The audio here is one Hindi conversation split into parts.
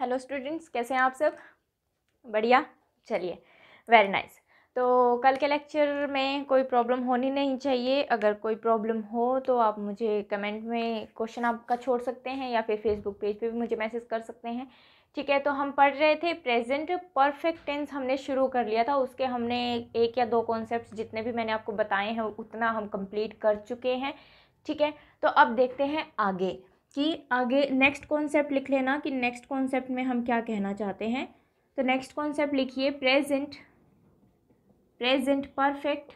हेलो स्टूडेंट्स कैसे हैं आप सब बढ़िया चलिए वेरी नाइस तो कल के लेक्चर में कोई प्रॉब्लम होनी नहीं चाहिए अगर कोई प्रॉब्लम हो तो आप मुझे कमेंट में क्वेश्चन आपका छोड़ सकते हैं या फिर फेसबुक पेज पे भी मुझे मैसेज कर सकते हैं ठीक है तो हम पढ़ रहे थे प्रेजेंट परफेक्ट टेंस हमने शुरू कर लिया था उसके हमने एक या दो कॉन्सेप्ट जितने भी मैंने आपको बताए हैं उतना हम कंप्लीट कर चुके हैं ठीक है तो अब देखते हैं आगे कि आगे नेक्स्ट कॉन्सेप्ट लिख लेना कि नेक्स्ट कॉन्सेप्ट में हम क्या कहना चाहते हैं तो नेक्स्ट कॉन्सेप्ट लिखिए present present perfect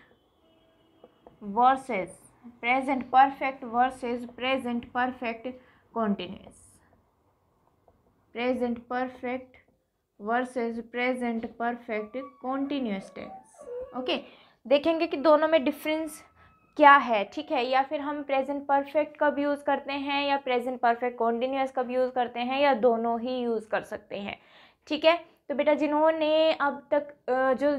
versus present perfect versus present perfect continuous present perfect versus present perfect continuous tense okay देखेंगे कि दोनों में डिफरेंस क्या है ठीक है या फिर हम प्रेजेंट परफेक्ट कब यूज़ करते हैं या प्रेजेंट परफेक्ट कॉन्टीन्यूस कब यूज़ करते हैं या दोनों ही यूज़ कर सकते हैं ठीक है तो बेटा जिन्होंने अब तक जो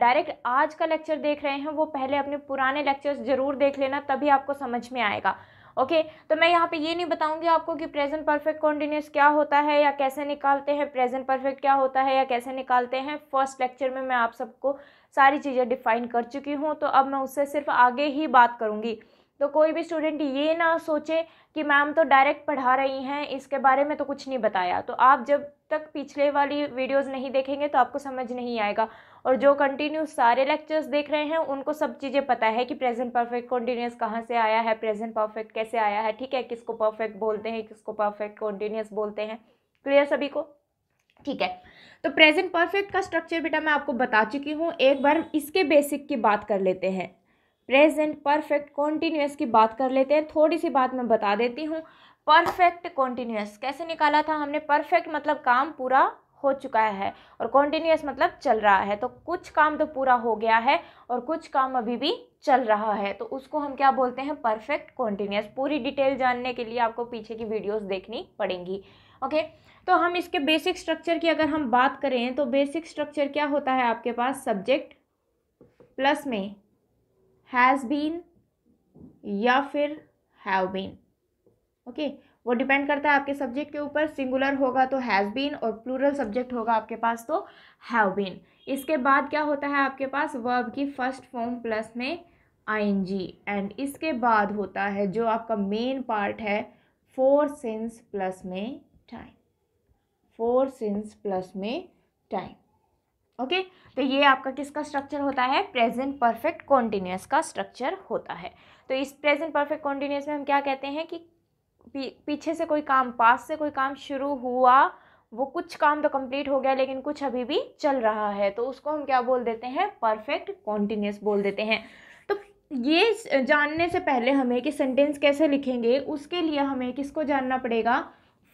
डायरेक्ट आज का लेक्चर देख रहे हैं वो पहले अपने पुराने लेक्चर्स ज़रूर देख लेना तभी आपको समझ में आएगा ओके तो मैं यहाँ पे ये नहीं बताऊँगी आपको कि प्रेजेंट परफेक्ट कॉन्टीन्यूस क्या होता है या कैसे निकालते हैं प्रेजेंट परफेक्ट क्या होता है या कैसे निकालते हैं फर्स्ट लेक्चर में मैं आप सबको सारी चीज़ें डिफाइन कर चुकी हूँ तो अब मैं उससे सिर्फ आगे ही बात करूँगी तो कोई भी स्टूडेंट ये ना सोचे कि मैम तो डायरेक्ट पढ़ा रही हैं इसके बारे में तो कुछ नहीं बताया तो आप जब तक पिछले वाली वीडियोस नहीं देखेंगे तो आपको समझ नहीं आएगा और जो कंटिन्यू सारे लेक्चर्स देख रहे हैं उनको सब चीज़ें पता है कि प्रेजेंट परफेक्ट कॉन्टीन्यूस कहाँ से आया है प्रेजेंट परफेक्ट कैसे आया है ठीक है किसको परफेक्ट बोलते हैं किसको परफेक्ट कॉन्टीन्यूस बोलते हैं क्लियर सभी को ठीक है तो प्रेजेंट परफेक्ट का स्ट्रक्चर बेटा मैं आपको बता चुकी हूँ एक बार इसके बेसिक की बात कर लेते हैं प्रेजेंट परफेक्ट कॉन्टीन्यूस की बात कर लेते हैं थोड़ी सी बात मैं बता देती हूँ परफेक्ट कॉन्टीन्यूस कैसे निकाला था हमने परफेक्ट मतलब काम पूरा हो चुका है और कॉन्टीन्यूस मतलब चल रहा है तो कुछ काम तो पूरा हो गया है और कुछ काम अभी भी चल रहा है तो उसको हम क्या बोलते हैं परफेक्ट कॉन्टीन्यूस पूरी डिटेल जानने के लिए आपको पीछे की वीडियोस देखनी पड़ेंगी ओके तो हम इसके बेसिक स्ट्रक्चर की अगर हम बात करें तो बेसिक स्ट्रक्चर क्या होता है आपके पास सब्जेक्ट प्लस में हैज़ बीन या फिर हैव बीन ओके वो डिपेंड करता है आपके सब्जेक्ट के ऊपर सिंगुलर होगा तो हैज़ बीन और प्लूरल सब्जेक्ट होगा आपके पास तो हैव बीन इसके बाद क्या होता है आपके पास वर्ब की फर्स्ट फॉर्म प्लस में आई एंड इसके बाद होता है जो आपका मेन पार्ट है फोर सिंस प्लस में टाइम फोर सिंस प्लस में टाइम ओके तो ये आपका किसका स्ट्रक्चर होता है प्रेजेंट परफेक्ट कॉन्टीन्यूस का स्ट्रक्चर होता है तो इस प्रेजेंट परफेक्ट कॉन्टीन्यूस में हम क्या कहते हैं कि पी, पीछे से कोई काम पास से कोई काम शुरू हुआ वो कुछ काम तो कंप्लीट हो गया लेकिन कुछ अभी भी चल रहा है तो उसको हम क्या बोल देते हैं परफेक्ट कॉन्टीन्यूस बोल देते हैं तो ये जानने से पहले हमें कि सेंटेंस कैसे लिखेंगे उसके लिए हमें किसको जानना पड़ेगा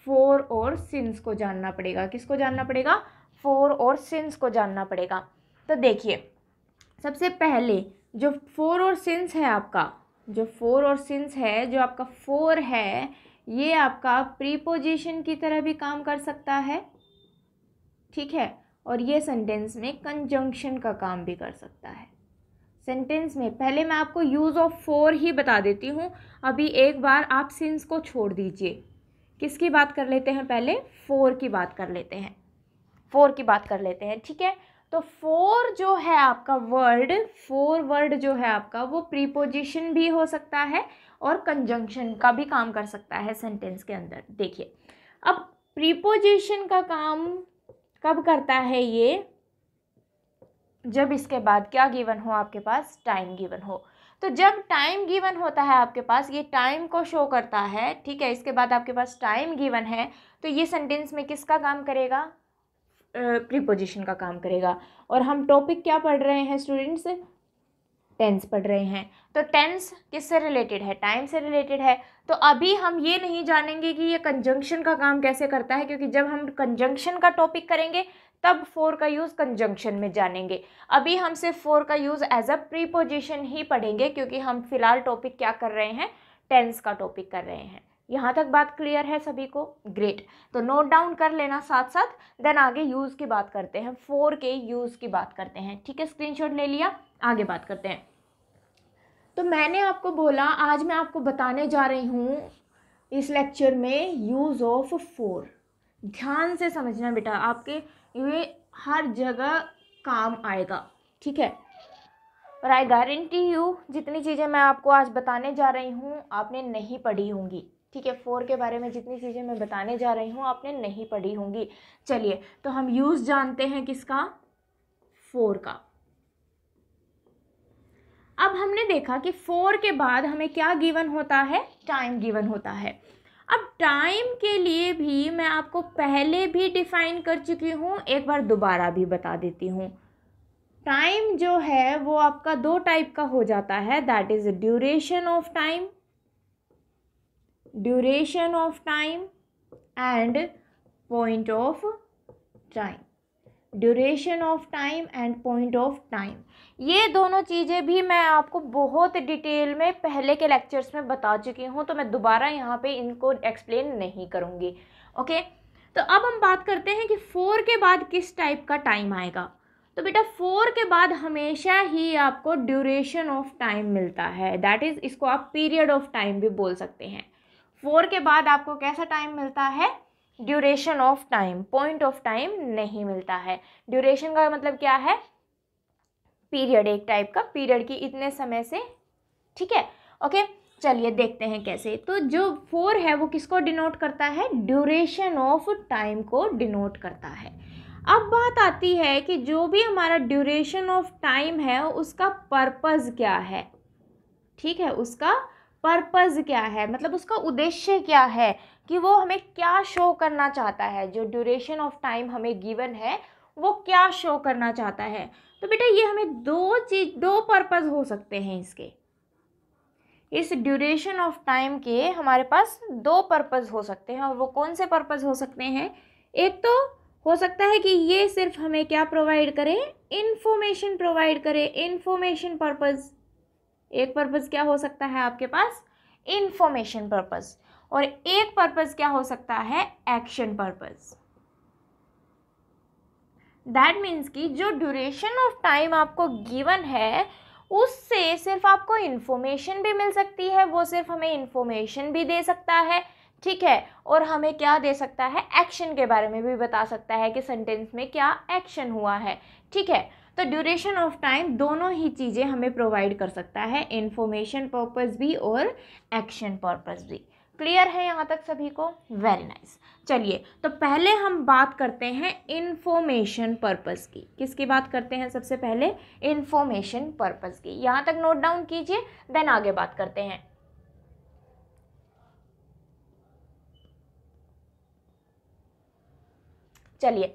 फोर और सिंस को जानना पड़ेगा किसको जानना पड़ेगा फोर और सिंस को जानना पड़ेगा तो देखिए सबसे पहले जो फोर और सिंस है आपका जो फोर और सिंस है जो आपका फोर है ये आपका प्रीपोजिशन की तरह भी काम कर सकता है ठीक है और ये सेंटेंस में कंजंक्शन का काम भी कर सकता है सेंटेंस में पहले मैं आपको यूज़ ऑफ फोर ही बता देती हूँ अभी एक बार आप सिंस को छोड़ दीजिए किसकी बात कर लेते हैं पहले फोर की बात कर लेते हैं फोर की बात कर लेते हैं ठीक है तो फोर जो है आपका वर्ड फोर वर्ड जो है आपका वो प्रीपोजिशन भी हो सकता है और कंजंक्शन का भी काम कर सकता है सेंटेंस के अंदर देखिए अब प्रीपोजिशन का काम कब करता है ये जब इसके बाद क्या गिवन हो आपके पास टाइम गिवन हो तो जब टाइम गिवन होता है आपके पास ये टाइम को शो करता है ठीक है इसके बाद आपके पास टाइम गिवन है तो ये सेंटेंस में किसका काम करेगा प्रीपोजिशन का काम करेगा और हम टॉपिक क्या पढ़ रहे हैं स्टूडेंट्स टेंस पढ़ रहे हैं तो टेंस किससे रिलेटेड है टाइम से रिलेटेड है तो अभी हम ये नहीं जानेंगे कि ये कंजंक्शन का काम कैसे करता है क्योंकि जब हम कंजंक्शन का टॉपिक करेंगे तब फोर का यूज़ कंजंक्शन में जानेंगे अभी हम सिर्फ फोर का यूज़ एज अ प्रीपोजिशन ही पढ़ेंगे क्योंकि हम फिलहाल टॉपिक क्या कर रहे हैं टेंस का टॉपिक कर रहे हैं यहाँ तक बात क्लियर है सभी को ग्रेट तो नोट डाउन कर लेना साथ साथ देन आगे यूज़ की बात करते हैं फोर के यूज़ की बात करते हैं ठीक है स्क्रीनशॉट ले लिया आगे बात करते हैं तो मैंने आपको बोला आज मैं आपको बताने जा रही हूँ इस लेक्चर में यूज़ ऑफ फोर ध्यान से समझना बेटा आपके ये हर जगह काम आएगा ठीक है और आई गारंटी यू जितनी चीज़ें मैं आपको आज बताने जा रही हूँ आपने नहीं पढ़ी होंगी ठीक है फोर के बारे में जितनी चीज़ें मैं बताने जा रही हूँ आपने नहीं पढ़ी होंगी चलिए तो हम यूज़ जानते हैं किसका फोर का अब हमने देखा कि फोर के बाद हमें क्या गिवन होता है टाइम गिवन होता है अब टाइम के लिए भी मैं आपको पहले भी डिफ़ाइन कर चुकी हूँ एक बार दोबारा भी बता देती हूँ टाइम जो है वो आपका दो टाइप का हो जाता है that is duration of time duration of time and point of time duration of time and point of time ये दोनों चीज़ें भी मैं आपको बहुत डिटेल में पहले के लेक्चर्स में बता चुकी हूँ तो मैं दोबारा यहाँ पे इनको एक्सप्लेन नहीं करूँगी ओके तो अब हम बात करते हैं कि फोर के बाद किस टाइप का टाइम आएगा तो बेटा फोर के बाद हमेशा ही आपको ड्यूरेशन ऑफ टाइम मिलता है दैट इज़ इसको आप पीरियड ऑफ टाइम भी बोल सकते हैं फोर के बाद आपको कैसा टाइम मिलता है duration of time point of time नहीं मिलता है ड्यूरेशन का मतलब क्या है पीरियड एक टाइप का पीरियड की इतने समय से ठीक है ओके चलिए देखते हैं कैसे तो जो फोर है वो किसको डिनोट करता है ड्यूरेशन ऑफ टाइम को डिनोट करता है अब बात आती है कि जो भी हमारा ड्यूरेशन ऑफ टाइम है उसका पर्पज़ क्या है ठीक है उसका पर्पज़ क्या है मतलब उसका उद्देश्य क्या है कि वो हमें क्या शो करना चाहता है जो ड्यूरेशन ऑफ टाइम हमें गिवन है वो क्या शो करना चाहता है तो बेटा ये हमें दो चीज दो पर्पज़ हो सकते हैं इसके इस ड्यूरेशन ऑफ टाइम के हमारे पास दो पर्पज़ हो सकते हैं और वो कौन से पर्पज़ हो सकते हैं एक तो हो सकता है कि ये सिर्फ हमें क्या प्रोवाइड करे इन्फॉर्मेशन प्रोवाइड करे इन्फॉर्मेशन पर्पज़ एक पर्पज़ क्या हो सकता है आपके पास इन्फॉर्मेशन पर्पज़ और एक पर्पज़ क्या हो सकता है एक्शन पर्पज़ दैट मीन्स कि जो ड्यूरेशन ऑफ टाइम आपको गिवन है उससे सिर्फ आपको इन्फॉर्मेशन भी मिल सकती है वो सिर्फ हमें इन्फॉर्मेशन भी दे सकता है ठीक है और हमें क्या दे सकता है एक्शन के बारे में भी बता सकता है कि सेंटेंस में क्या एक्शन हुआ है ठीक है तो ड्यूरेशन ऑफ टाइम दोनों ही चीज़ें हमें प्रोवाइड कर सकता है इन्फॉर्मेशन पर्पज़ भी और एक्शन पर्पज़ भी क्लियर है यहाँ तक सभी को वेरी नाइस चलिए तो पहले हम बात करते हैं इन्फॉर्मेशन पर्पज़ की किसकी बात करते हैं सबसे पहले इन्फॉर्मेशन पर्पज़ की यहाँ तक नोट डाउन कीजिए देन आगे बात करते हैं चलिए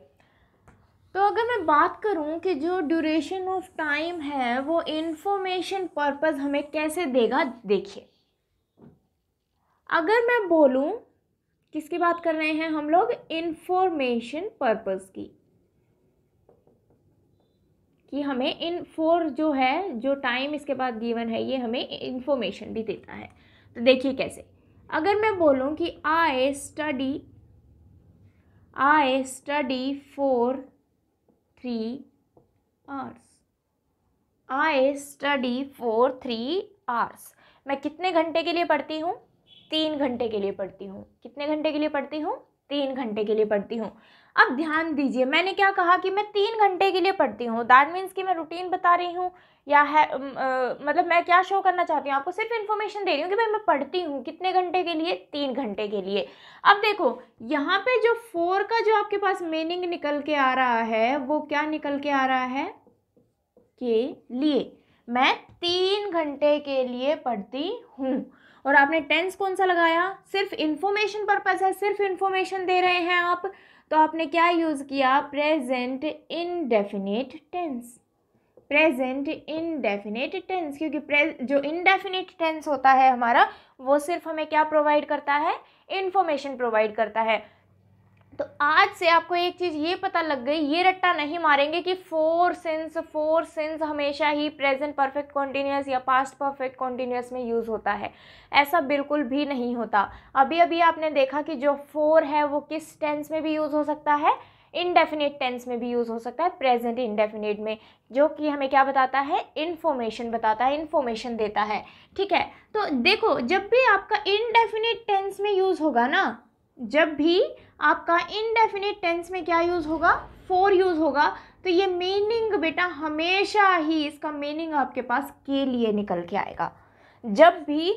तो अगर मैं बात करूं कि जो ड्यूरेशन ऑफ टाइम है वो इन्फॉर्मेशन पर्पस हमें कैसे देगा देखिए अगर मैं बोलूं किसकी बात कर रहे हैं हम लोग इन्फॉर्मेशन पर्पस की कि हमें इन फोर जो है जो टाइम इसके बाद गिवन है ये हमें इन्फॉर्मेशन भी देता है तो देखिए कैसे अगर मैं बोलूं कि I study I study for three hours I study for three hours मैं कितने घंटे के लिए पढ़ती हूँ तीन घंटे के लिए पढ़ती हूँ कितने घंटे के लिए पढ़ती हूँ तीन घंटे के लिए पढ़ती हूँ अब ध्यान दीजिए मैंने क्या कहा कि मैं तीन घंटे के लिए पढ़ती हूँ दैट मीन्स कि मैं रूटीन बता रही हूँ या है आ, मतलब मैं क्या शो करना चाहती हूँ आपको सिर्फ इन्फॉर्मेशन दे रही हूँ कि भाई मैं पढ़ती हूँ कितने घंटे के लिए तीन घंटे के लिए अब देखो यहाँ पे जो फोर का जो आपके पास मीनिंग निकल के आ रहा है वो क्या निकल के आ रहा है के लिए मैं तीन घंटे के लिए पढ़ती हूँ और आपने टेंस कौन सा लगाया सिर्फ इन्फॉर्मेशन पर्पज़ है सिर्फ इन्फॉर्मेशन दे रहे हैं आप तो आपने क्या यूज़ किया present indefinite tense present indefinite tense क्योंकि जो इनडेफिनेट टेंस होता है हमारा वो सिर्फ हमें क्या प्रोवाइड करता है इन्फॉर्मेशन प्रोवाइड करता है तो आज से आपको एक चीज़ ये पता लग गई ये रट्टा नहीं मारेंगे कि फोर सेंस फोर सेंस हमेशा ही प्रेजेंट परफेक्ट कॉन्टीन्यूस या पास्ट परफेक्ट कॉन्टीन्यूस में यूज़ होता है ऐसा बिल्कुल भी नहीं होता अभी अभी आपने देखा कि जो फोर है वो किस टेंस में भी यूज़ हो सकता है इनडेफिनेट टेंस में भी यूज़ हो सकता है प्रेजेंट इनडेफिनेट में जो कि हमें क्या बताता है इन्फॉर्मेशन बताता है इन्फॉर्मेशन देता है ठीक है तो देखो जब भी आपका इनडेफिनेट टेंस में यूज़ होगा ना जब भी आपका इनडेफिनिट टेंस में क्या यूज़ होगा फोर यूज़ होगा तो ये मीनिंग बेटा हमेशा ही इसका मीनिंग आपके पास के लिए निकल के आएगा जब भी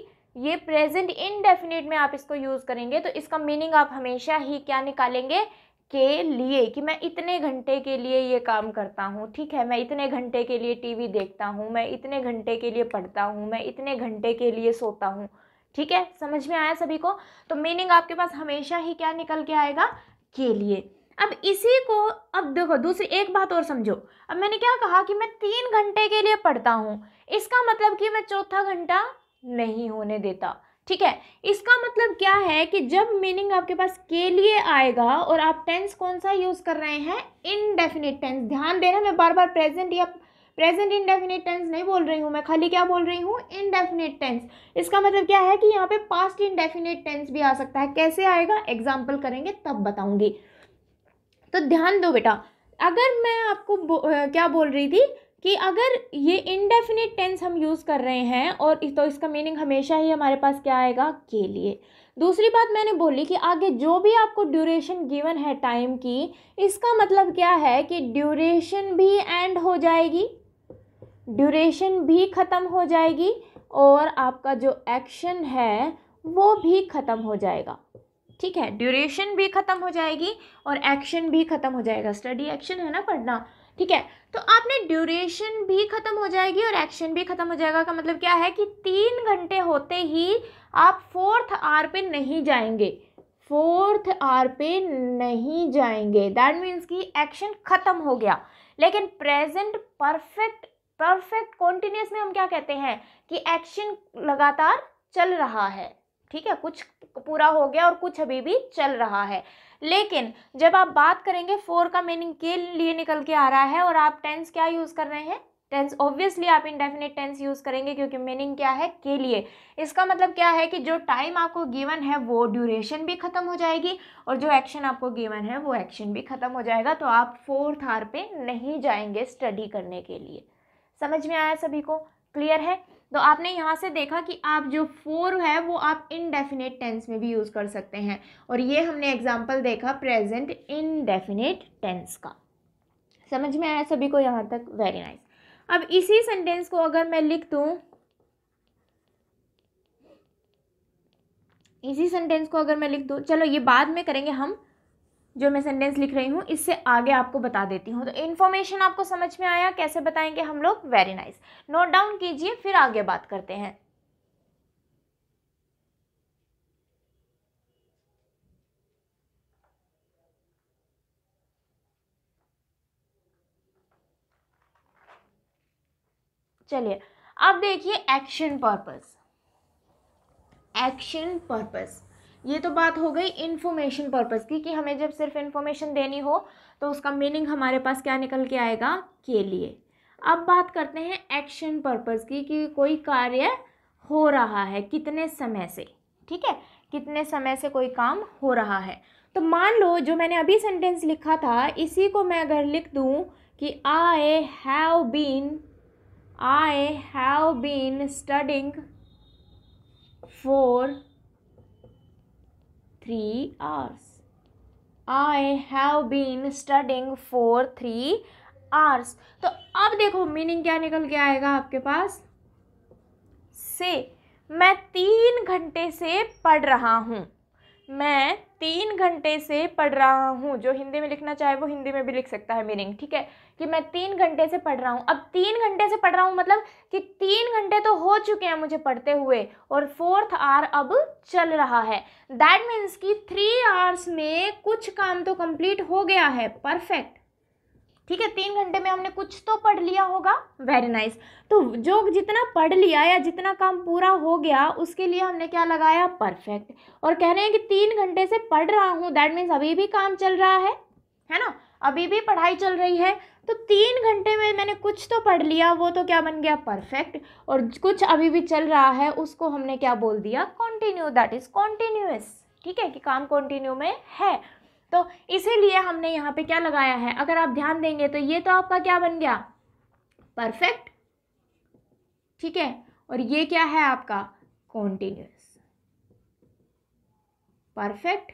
ये प्रेजेंट इनडेफिनिट में आप इसको यूज़ करेंगे तो इसका मीनिंग आप हमेशा ही क्या निकालेंगे के लिए कि मैं इतने घंटे के लिए ये काम करता हूँ ठीक है मैं इतने घंटे के लिए टीवी देखता हूँ मैं इतने घंटे के लिए पढ़ता हूँ मैं इतने घंटे के लिए सोता हूँ ठीक है समझ में आया सभी को तो मीनिंग आपके पास हमेशा ही क्या निकल के आएगा के लिए अब इसी को अब देखो दूसरी एक बात और समझो अब मैंने क्या कहा कि मैं तीन घंटे के लिए पढ़ता हूँ इसका मतलब कि मैं चौथा घंटा नहीं होने देता ठीक है इसका मतलब क्या है कि जब मीनिंग आपके पास के लिए आएगा और आप टेंस कौन सा यूज़ कर रहे हैं इनडेफिनेट टेंस ध्यान देना मैं बार बार प्रेजेंट या प्रेजेंट इनडेफिनेट टेंस नहीं बोल रही हूँ मैं खाली क्या बोल रही हूँ इनडेफिनेट टेंस इसका मतलब क्या है कि यहाँ पे पास्ट इनडेफिनेट टेंस भी आ सकता है कैसे आएगा एग्जाम्पल करेंगे तब बताऊंगी तो ध्यान दो बेटा अगर मैं आपको बो, क्या बोल रही थी कि अगर ये इनडेफिनेट टेंस हम यूज़ कर रहे हैं और तो इसका मीनिंग हमेशा ही हमारे पास क्या आएगा के लिए दूसरी बात मैंने बोली कि आगे जो भी आपको ड्यूरेशन गिवन है टाइम की इसका मतलब क्या है कि ड्यूरेशन भी एंड हो जाएगी ड्यूरेशन भी ख़त्म हो जाएगी और आपका जो एक्शन है वो भी ख़त्म हो जाएगा ठीक है ड्यूरेशन भी ख़त्म हो जाएगी और एक्शन भी ख़त्म हो जाएगा स्टडी एक्शन है ना पढ़ना ठीक है तो आपने ड्यूरेशन भी ख़त्म हो जाएगी और एक्शन भी ख़त्म हो जाएगा का मतलब क्या है कि तीन घंटे होते ही आप फोर्थ आर पे नहीं जाएंगे फोर्थ आर पे नहीं जाएंगे दैट मीन्स कि एक्शन ख़त्म हो गया लेकिन प्रेजेंट परफेक्ट परफेक्ट कॉन्टिन्यूस में हम क्या कहते हैं कि एक्शन लगातार चल रहा है ठीक है कुछ पूरा हो गया और कुछ अभी भी चल रहा है लेकिन जब आप बात करेंगे फोर का मीनिंग के लिए निकल के आ रहा है और आप टेंस क्या यूज़ कर रहे हैं टेंस ऑब्वियसली आप इनडेफिनेट टेंस यूज़ करेंगे क्योंकि मीनिंग क्या है के लिए इसका मतलब क्या है कि जो टाइम आपको गिवन है वो ड्यूरेशन भी ख़त्म हो जाएगी और जो एक्शन आपको गिवन है वो एक्शन भी ख़त्म हो जाएगा तो आप फोर्थ आर पे नहीं जाएंगे स्टडी करने के लिए समझ में आया सभी को क्लियर है तो आपने यहाँ से देखा कि आप जो फोर है वो आप इनडेफिनेट टेंस में भी यूज़ कर सकते हैं और ये हमने एग्जाम्पल देखा प्रेजेंट इनडेफिनेट टेंस का समझ में आया सभी को यहाँ तक वेरी नाइस अब इसी सेंटेंस को अगर मैं लिख दूँ इसी सेंटेंस को अगर मैं लिख दूँ चलो ये बाद में करेंगे हम जो मैं सेंटेंस लिख रही हूँ इससे आगे आपको बता देती हूँ तो इन्फॉर्मेशन आपको समझ में आया कैसे बताएंगे हम लोग वेरी नाइस नोट डाउन कीजिए फिर आगे बात करते हैं चलिए अब देखिए एक्शन पर्पस एक्शन पर्पस ये तो बात हो गई इन्फॉर्मेशन पर्पज़ की कि हमें जब सिर्फ इन्फॉर्मेशन देनी हो तो उसका मीनिंग हमारे पास क्या निकल के आएगा के लिए अब बात करते हैं एक्शन पर्पज़ की कि कोई कार्य हो रहा है कितने समय से ठीक है कितने समय से कोई काम हो रहा है तो मान लो जो मैंने अभी सेंटेंस लिखा था इसी को मैं अगर लिख दूँ कि I have been I have been studying for three hours. I have been studying for three hours. तो अब देखो मीनिंग क्या निकल के आएगा आपके पास से मैं तीन घंटे से पढ़ रहा हूँ मैं तीन घंटे से पढ़ रहा हूँ जो हिंदी में लिखना चाहे वो हिंदी में भी लिख सकता है मीनिंग ठीक है कि मैं तीन घंटे से पढ़ रहा हूँ अब तीन घंटे से पढ़ रहा हूँ मतलब कि तीन घंटे तो हो चुके हैं मुझे पढ़ते हुए और फोर्थ आर अब चल रहा है दैट मीन्स कि थ्री आवर्स में कुछ काम तो कंप्लीट हो गया है परफेक्ट ठीक है तीन घंटे में हमने कुछ तो पढ़ लिया होगा वेरी नाइस nice. तो जो जितना पढ़ लिया या जितना काम पूरा हो गया उसके लिए हमने क्या लगाया परफेक्ट और कह रहे हैं कि तीन घंटे से पढ़ रहा हूँ दैट मीन्स अभी भी काम चल रहा है है ना अभी भी पढ़ाई चल रही है तो तीन घंटे में मैंने कुछ तो पढ़ लिया वो तो क्या बन गया परफेक्ट और कुछ अभी भी चल रहा है उसको हमने क्या बोल दिया कॉन्टिन्यू दैट इज़ कॉन्टिन्यूस ठीक है कि काम कॉन्टिन्यू में है तो इसीलिए हमने यहाँ पे क्या लगाया है अगर आप ध्यान देंगे तो ये तो आपका क्या बन गया परफेक्ट ठीक है और ये क्या है आपका कॉन्टीन्यूस परफेक्ट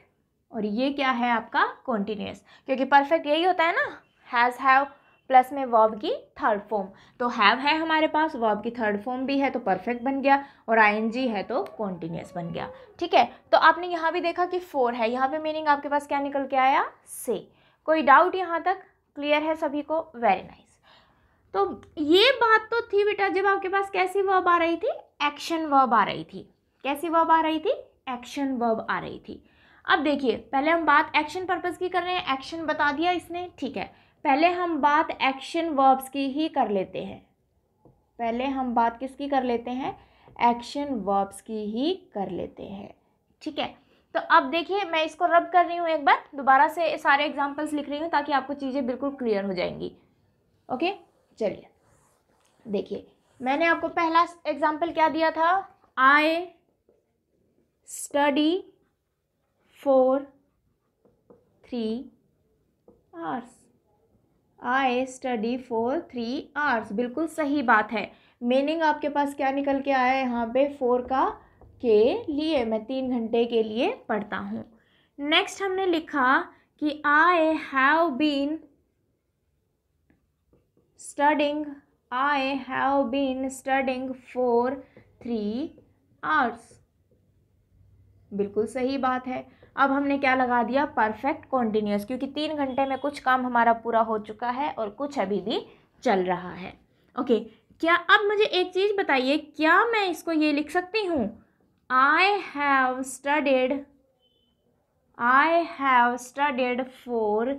और ये क्या है आपका कॉन्टीन्यूस क्योंकि परफेक्ट यही होता है ना हैज़ हैव प्लस में वर्ब की थर्ड फॉर्म तो हैव है हमारे पास वर्ब की थर्ड फॉर्म भी है तो परफेक्ट बन गया और आईएनजी है तो कॉन्टिन्यूस बन गया ठीक है तो आपने यहाँ भी देखा कि फोर है यहाँ पे मीनिंग आपके पास क्या निकल के आया से कोई डाउट यहाँ तक क्लियर है सभी को वेरी नाइस तो ये बात तो थी बेटा जब आपके पास कैसी वर्ब आ रही थी एक्शन वर्ब आ रही थी कैसी वर्ब आ रही थी एक्शन वर्ब आ रही थी अब देखिए पहले हम बात एक्शन पर्पज़ की कर रहे हैं एक्शन बता दिया इसने ठीक है पहले हम बात एक्शन वर्ब्स की ही कर लेते हैं पहले हम बात किसकी कर लेते हैं एक्शन वर्ब्स की ही कर लेते हैं ठीक है तो अब देखिए मैं इसको रब कर रही हूँ एक बार दोबारा से सारे एग्जाम्पल्स लिख रही हूँ ताकि आपको चीज़ें बिल्कुल क्लियर हो जाएंगी ओके चलिए देखिए मैंने आपको पहला एग्जाम्पल क्या दिया था I study for three hours I study for three hours बिल्कुल सही बात है मीनिंग आपके पास क्या निकल के आया है यहाँ पे फोर का के लिए मैं तीन घंटे के लिए पढ़ता हूँ नेक्स्ट हमने लिखा कि I have been studying I have been studying for three hours बिल्कुल सही बात है अब हमने क्या लगा दिया परफेक्ट कॉन्टीन्यूस क्योंकि तीन घंटे में कुछ काम हमारा पूरा हो चुका है और कुछ अभी भी चल रहा है ओके okay, क्या अब मुझे एक चीज़ बताइए क्या मैं इसको ये लिख सकती हूँ I have studied I have studied for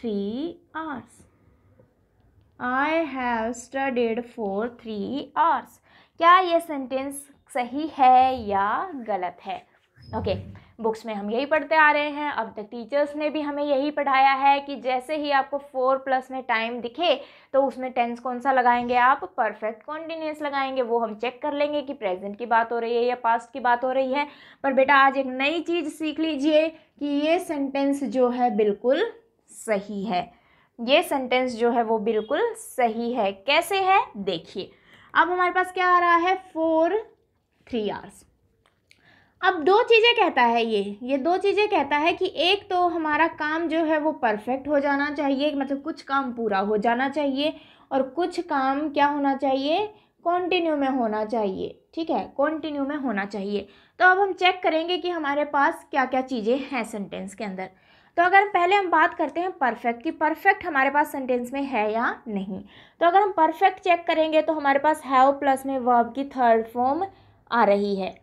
three hours I have studied for three hours क्या ये सेंटेंस सही है या गलत है ओके okay. बुक्स में हम यही पढ़ते आ रहे हैं अब तक टीचर्स ने भी हमें यही पढ़ाया है कि जैसे ही आपको फोर प्लस में टाइम दिखे तो उसमें टेंस कौन सा लगाएंगे आप परफेक्ट कॉन्टीन्यूस लगाएंगे वो हम चेक कर लेंगे कि प्रेजेंट की बात हो रही है या पास्ट की बात हो रही है पर बेटा आज एक नई चीज़ सीख लीजिए कि ये सेंटेंस जो है बिल्कुल सही है ये सेंटेंस जो है वो बिल्कुल सही है कैसे है देखिए अब हमारे पास क्या आ रहा है फोर थ्री आवर्स अब दो चीज़ें कहता है ये ये दो चीज़ें कहता है कि एक तो हमारा काम जो है वो परफेक्ट हो जाना चाहिए मतलब कुछ काम पूरा हो जाना चाहिए और कुछ काम क्या होना चाहिए कॉन्टिन्यू में होना चाहिए ठीक है कॉन्टिन्यू में होना चाहिए तो अब हम चेक करेंगे कि हमारे पास क्या क्या चीज़ें हैं सेंटेंस के अंदर तो अगर पहले हम बात करते हैं परफेक्ट कि परफेक्ट हमारे पास सेंटेंस में है या नहीं तो अगर हम परफेक्ट चेक करेंगे तो हमारे पास हैव प्लस में वर्ब की थर्ड फॉर्म आ रही है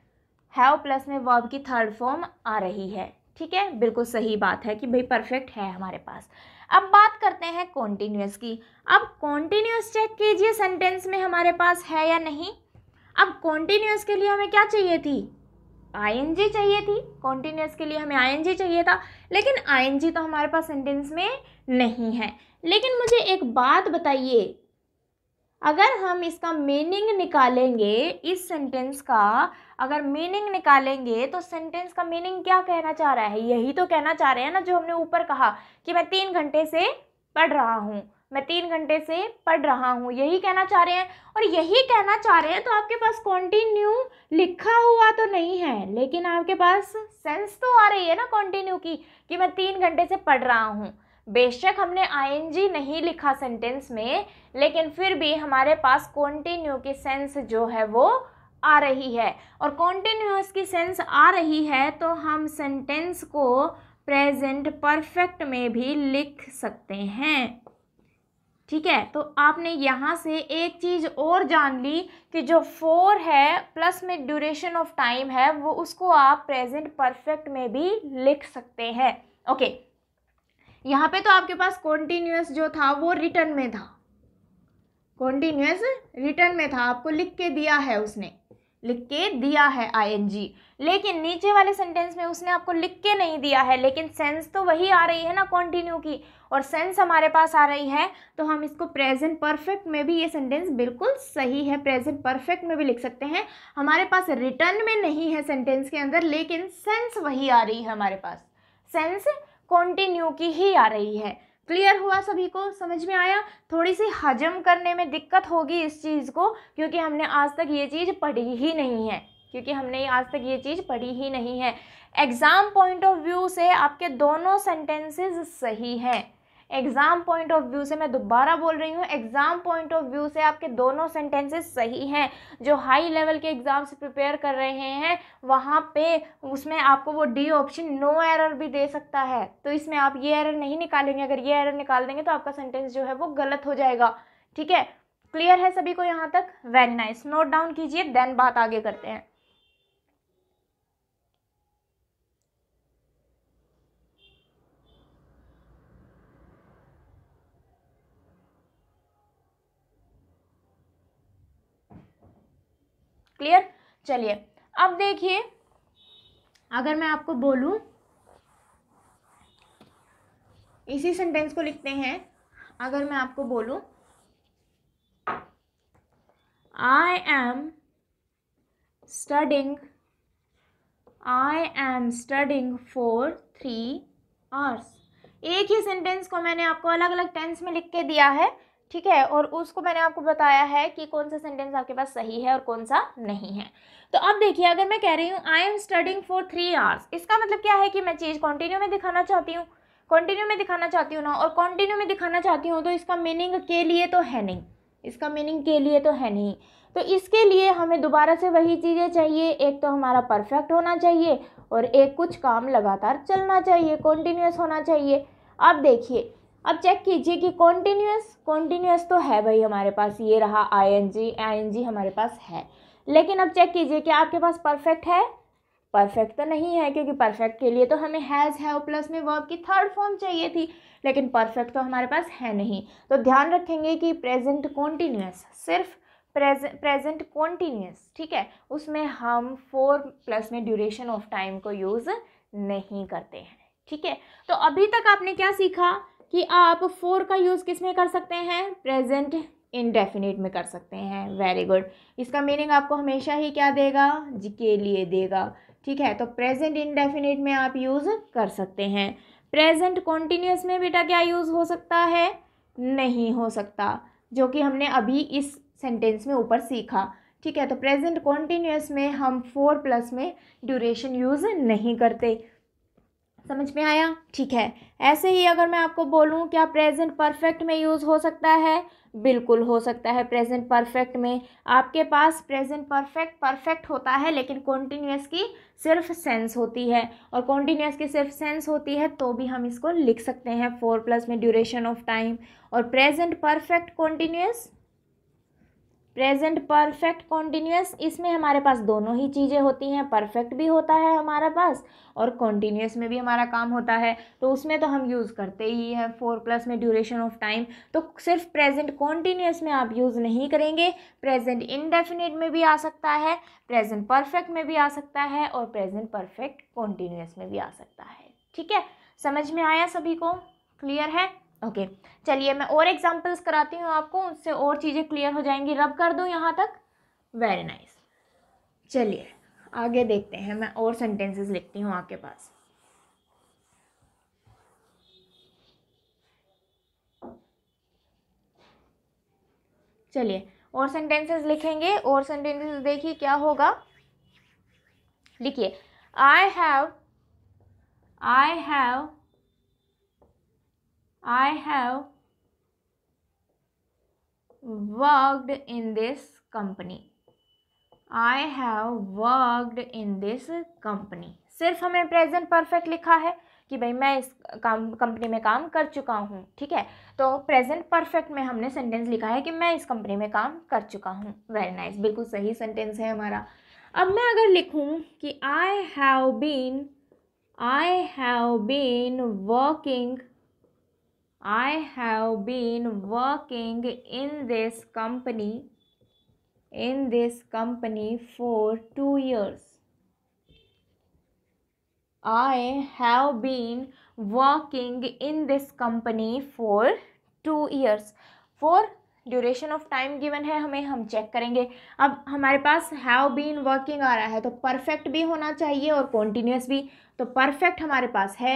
हैव प्लस में वर्ब की थर्ड फॉर्म आ रही है ठीक है बिल्कुल सही बात है कि भाई परफेक्ट है हमारे पास अब बात करते हैं कॉन्टीन्यूस की अब कॉन्टीन्यूस चेक कीजिए सेंटेंस में हमारे पास है या नहीं अब कॉन्टीन्यूस के लिए हमें क्या चाहिए थी आईएनजी चाहिए थी कॉन्टीन्यूस के लिए हमें आईएनजी चाहिए था लेकिन आईएनजी तो हमारे पास सेंटेंस में नहीं है लेकिन मुझे एक बात बताइए अगर हम इसका मीनिंग निकालेंगे इस सेंटेंस का अगर मीनिंग निकालेंगे तो सेंटेंस का मीनिंग क्या कहना चाह रहा है यही तो कहना चाह रहे हैं ना जो हमने ऊपर कहा कि मैं तीन घंटे से पढ़ रहा हूँ मैं तीन घंटे से पढ़ रहा हूँ यही कहना चाह रहे हैं और यही कहना चाह रहे हैं तो आपके पास कॉन्टिन्यू लिखा हुआ तो नहीं है लेकिन आपके पास सेंस तो आ रही है ना कॉन्टिन्यू की कि मैं तीन घंटे से पढ़ रहा हूँ बेशक हमने आईएनजी नहीं लिखा सेंटेंस में लेकिन फिर भी हमारे पास कॉन्टिन्यू की सेंस जो है वो आ रही है और कॉन्टिन्यूस की सेंस आ रही है तो हम सेंटेंस को प्रेजेंट परफेक्ट में भी लिख सकते हैं ठीक है तो आपने यहाँ से एक चीज़ और जान ली कि जो फोर है प्लस में ड्यूरेशन ऑफ टाइम है वो उसको आप प्रेजेंट परफेक्ट में भी लिख सकते हैं ओके okay. यहाँ पे तो आपके पास कॉन्टीन्यूस जो था वो रिटर्न में था कॉन्टीन्यूस रिटर्न में था आपको लिख के दिया है उसने लिख के दिया है आईएनजी लेकिन नीचे वाले सेंटेंस में उसने आपको लिख के नहीं दिया है लेकिन सेंस तो वही आ रही है ना कॉन्टिन्यू की और सेंस हमारे पास आ रही है तो हम इसको प्रेजेंट परफेक्ट में भी ये सेंटेंस बिल्कुल सही है प्रेजेंट परफेक्ट में भी लिख सकते हैं हमारे पास रिटर्न में नहीं है सेंटेंस के अंदर लेकिन सेंस वही आ रही है हमारे पास सेंस कॉन्टिन्यू की ही आ रही है क्लियर हुआ सभी को समझ में आया थोड़ी सी हजम करने में दिक्कत होगी इस चीज़ को क्योंकि हमने आज तक ये चीज़ पढ़ी ही नहीं है क्योंकि हमने आज तक ये चीज़ पढ़ी ही नहीं है एग्ज़ाम पॉइंट ऑफ व्यू से आपके दोनों सेंटेंसेस सही हैं एग्जाम पॉइंट ऑफ व्यू से मैं दोबारा बोल रही हूँ एग्जाम पॉइंट ऑफ व्यू से आपके दोनों सेंटेंसेस सही हैं जो हाई लेवल के एग्जाम से प्रिपेयर कर रहे हैं वहाँ पे उसमें आपको वो डी ऑप्शन नो एरर भी दे सकता है तो इसमें आप ये एरर नहीं निकालेंगे अगर ये एरर निकाल देंगे तो आपका सेंटेंस जो है वो गलत हो जाएगा ठीक है क्लियर है सभी को यहाँ तक वेरी नाइस नोट डाउन कीजिए देन बात आगे करते हैं क्लियर चलिए अब देखिए अगर मैं आपको बोलूं इसी सेंटेंस को लिखते हैं अगर मैं आपको बोलूं I am studying I am studying for three hours एक ही सेंटेंस को मैंने आपको अलग अलग टेंस में लिख के दिया है ठीक है और उसको मैंने आपको बताया है कि कौन सा सेंटेंस आपके पास सही है और कौन सा नहीं है तो अब देखिए अगर मैं कह रही हूँ I am studying for three hours इसका मतलब क्या है कि मैं चीज़ कॉन्टिन्यू में दिखाना चाहती हूँ कॉन्टिन्यू में दिखाना चाहती हूँ ना और कॉन्टिन्यू में दिखाना चाहती हूँ तो इसका मीनिंग के लिए तो है नहीं इसका मीनिंग के लिए तो है नहीं तो इसके लिए हमें दोबारा से वही चीज़ें चाहिए एक तो हमारा परफेक्ट होना चाहिए और एक कुछ काम लगातार चलना चाहिए कॉन्टीन्यूस होना चाहिए अब देखिए अब चेक कीजिए कि कॉन्टीन्यूस कॉन्टीन्यूस तो है भाई हमारे पास ये रहा I N G I N G हमारे पास है लेकिन अब चेक कीजिए कि आपके पास परफेक्ट है परफेक्ट तो नहीं है क्योंकि परफेक्ट के लिए तो हमें हैज़ है प्लस में वर्ब की थर्ड फॉर्म चाहिए थी लेकिन परफेक्ट तो हमारे पास है नहीं तो ध्यान रखेंगे कि प्रेजेंट कॉन्टीन्यूस सिर्फ प्रेजेंट कॉन्टीन्यूस ठीक है उसमें हम फोर प्लस में ड्यूरेशन ऑफ टाइम को यूज़ नहीं करते हैं ठीक है तो अभी तक आपने क्या सीखा कि आप फोर का यूज़ किस में कर सकते हैं प्रेजेंट इनडेफिनेट में कर सकते हैं वेरी गुड इसका मीनिंग आपको हमेशा ही क्या देगा जी के लिए देगा ठीक है तो प्रेजेंट इनडेफिनेट में आप यूज़ कर सकते हैं प्रेजेंट कॉन्टीन्यूस में बेटा क्या यूज़ हो सकता है नहीं हो सकता जो कि हमने अभी इस सेंटेंस में ऊपर सीखा ठीक है तो प्रेजेंट कॉन्टीन्यूस में हम फोर प्लस में ड्यूरेशन यूज़ नहीं करते समझ में आया ठीक है ऐसे ही अगर मैं आपको बोलूँ क्या प्रेजेंट परफेक्ट में यूज़ हो सकता है बिल्कुल हो सकता है प्रेजेंट परफेक्ट में आपके पास प्रेजेंट परफेक्ट परफेक्ट होता है लेकिन कॉन्टीन्यूस की सिर्फ सेंस होती है और कॉन्टीन्यूस की सिर्फ सेंस होती है तो भी हम इसको लिख सकते हैं फोर प्लस में ड्यूरेशन ऑफ टाइम और present perfect continuous present perfect continuous इसमें हमारे पास दोनों ही चीज़ें होती हैं परफेक्ट भी होता है हमारा पास और कॉन्टीन्यूस में भी हमारा काम होता है तो उसमें तो हम यूज़ करते ही हैं फोर प्लस में ड्यूरेशन ऑफ टाइम तो सिर्फ प्रेजेंट कॉन्टीन्यूस में आप यूज़ नहीं करेंगे प्रेजेंट इनडेफिनेट में भी आ सकता है प्रेजेंट परफेक्ट में भी आ सकता है और प्रेजेंट परफेक्ट कॉन्टीन्यूस में भी आ सकता है ठीक है समझ में आया सभी को क्लियर है ओके चलिए मैं और एग्जांपल्स कराती हूँ आपको उससे और चीज़ें क्लियर हो जाएंगी रब कर दूँ यहाँ तक वेरी नाइस चलिए आगे देखते हैं मैं और सेंटेंसेस लिखती हूँ आपके पास चलिए और सेंटेंसेस लिखेंगे और सेंटेंसेस देखिए क्या होगा लिखिए I have I have I have worked in this company. I have worked in this company. सिर्फ हमें present perfect लिखा है कि भाई मैं इस काम कंपनी में काम कर चुका हूँ ठीक है तो प्रेजेंट परफेक्ट में हमने सेंटेंस लिखा है कि मैं इस कंपनी में काम कर चुका हूँ वेरी नाइस बिल्कुल सही सेंटेंस है हमारा अब मैं अगर लिखूँ कि I have been I have been working I have been working in this company in this company for 2 years. I have been working in this company for 2 years. For duration of time given है हमें हम चेक करेंगे अब हमारे पास हैव बीन वर्किंग आ रहा है तो परफेक्ट भी होना चाहिए और कॉन्टीन्यूस भी तो परफेक्ट हमारे पास है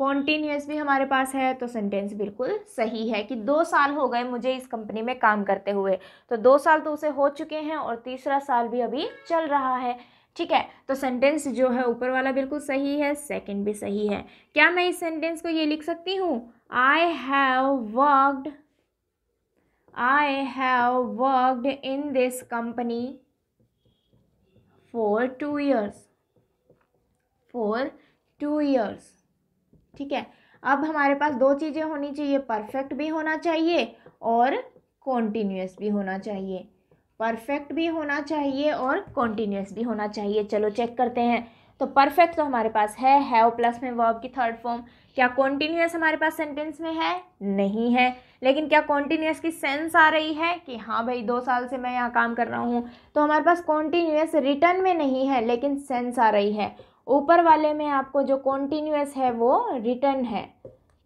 कॉन्टीन्यूस भी हमारे पास है तो सेंटेंस बिल्कुल सही है कि दो साल हो गए मुझे इस कंपनी में काम करते हुए तो दो साल तो उसे हो चुके हैं और तीसरा साल भी अभी चल रहा है ठीक है तो सेंटेंस जो है ऊपर वाला बिल्कुल सही है सेकंड भी सही है क्या मैं इस सेंटेंस को ये लिख सकती हूँ I have worked I have worked in this company for two years for two years ठीक है अब हमारे पास दो चीज़ें होनी चाहिए परफेक्ट भी होना चाहिए और कॉन्टीन्यूस भी होना चाहिए परफेक्ट भी होना चाहिए और कॉन्टीन्यूस भी होना चाहिए चलो चेक करते हैं तो परफेक्ट तो हमारे पास है हैव प्लस में वर्ब की थर्ड फॉर्म क्या कॉन्टीन्यूस हमारे पास सेंटेंस में है नहीं है लेकिन क्या कॉन्टीन्यूस की सेंस आ रही है कि हाँ भाई दो साल से मैं यहाँ काम कर रहा हूँ तो हमारे पास कॉन्टीन्यूस रिटर्न में नहीं है लेकिन सेंस आ रही है ऊपर वाले में आपको जो कॉन्टीन्यूस है वो रिटर्न है